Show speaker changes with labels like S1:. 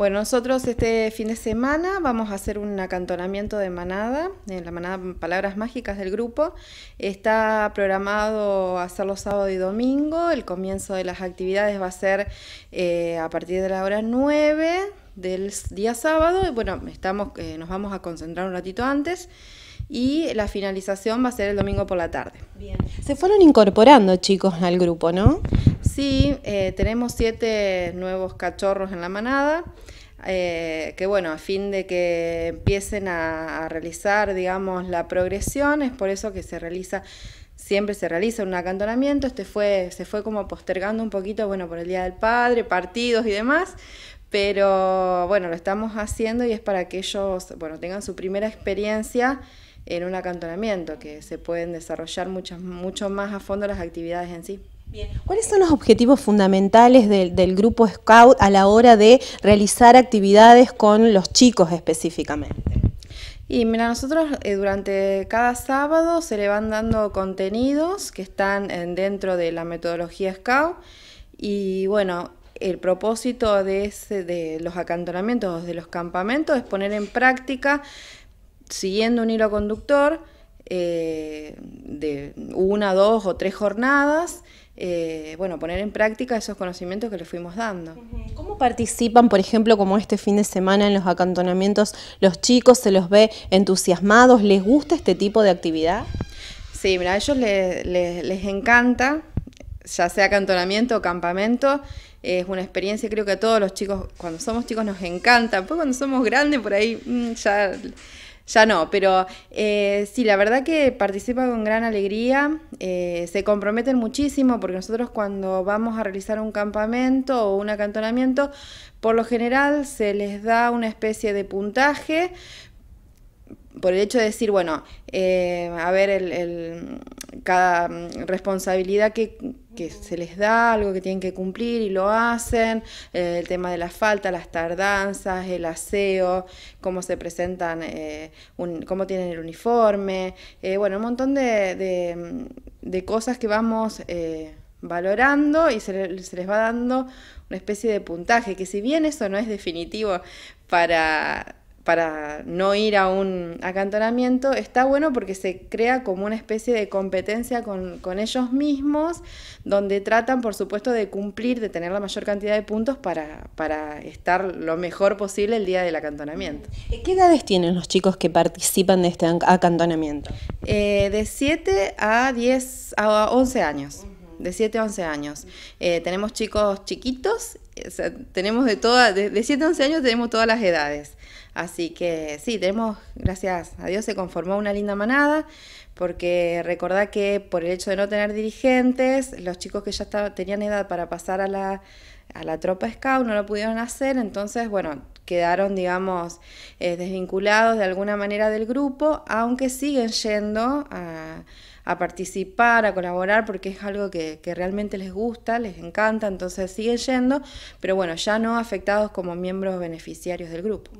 S1: Bueno, nosotros este fin de semana vamos a hacer un acantonamiento de manada, en eh, la manada Palabras Mágicas del grupo. Está programado hacerlo sábado y domingo. El comienzo de las actividades va a ser eh, a partir de la hora 9 del día sábado. Y Bueno, estamos, eh, nos vamos a concentrar un ratito antes y la finalización va a ser el domingo por la tarde. Bien.
S2: Se fueron incorporando chicos al grupo, ¿no?
S1: Eh, tenemos siete nuevos cachorros en la manada. Eh, que bueno, a fin de que empiecen a, realizar, digamos, la progresión, es por eso que se realiza, siempre se realiza un acantonamiento, este fue, se fue como postergando un poquito, bueno, por el Día del Padre, partidos y demás, pero bueno, lo estamos haciendo y es para que ellos, bueno, tengan su primera experiencia en un acantonamiento, que se pueden desarrollar muchas, mucho más a fondo las actividades en sí.
S2: Bien. ¿Cuáles son los objetivos fundamentales del, grupo Scout a la hora de realizar actividades con los chicos específicamente?
S1: Y mira, nosotros eh, durante cada sábado se le van dando contenidos que están eh, dentro de la metodología Scout y bueno, el propósito de, de los acantonamientos, de los campamentos, es poner en práctica, siguiendo un hilo conductor, eh, de una, dos o tres jornadas, eh, bueno, poner en práctica esos conocimientos que les fuimos dando. ¿Cómo participan,
S2: por ejemplo, como este fin de semana en los acantonamientos? ¿Los chicos se los ve entusiasmados?
S1: ¿Les gusta este tipo de actividad? Sí, a ellos les, les encanta, ya sea acantonamiento o campamento, es una experiencia, creo que a todos los chicos, cuando somos chicos nos encanta, después cuando somos grandes por ahí mm, ya ya no, pero eh, sí, la verdad que participa con gran alegría, eh, se comprometen muchísimo porque nosotros cuando vamos a realizar un campamento o un acantonamiento, por lo general se les da una especie de puntaje por el hecho de decir, bueno, eh, a ver, el, cada mm, responsabilidad que, se les da, algo que tienen que cumplir y lo hacen, eh, el tema de la falta, las tardanzas, el aseo, cómo se presentan, eh, cómo tienen el uniforme, eh, bueno, un montón de, mm, cosas que vamos valorando y se, les va dando una especie de puntaje, que si bien eso no es definitivo para para no ir a un acantonamiento, está bueno porque se crea como una especie de competencia con, ellos mismos, donde tratan, por supuesto, de cumplir, de tener la mayor cantidad de puntos para, estar lo mejor posible el día del acantonamiento.
S2: ¿Qué edades tienen los chicos que participan de este acantonamiento?
S1: Eh, de 7 a 10, a 11 años de 7 a 11 años. Eh, tenemos chicos chiquitos, tenemos de todas, de, 7 a 11 años tenemos todas las edades. Así que sí, tenemos, gracias a Dios se conformó una linda manada, porque recordá que por el hecho de no tener dirigentes, los chicos que ya tenían edad para pasar a la, a la tropa scout no lo pudieron hacer, entonces, bueno, quedaron, digamos, eh, desvinculados de alguna manera del grupo, aunque siguen yendo a a participar, a colaborar, porque es algo que, realmente les gusta, les encanta, entonces sigue yendo, pero bueno, ya no afectados como miembros beneficiarios del grupo.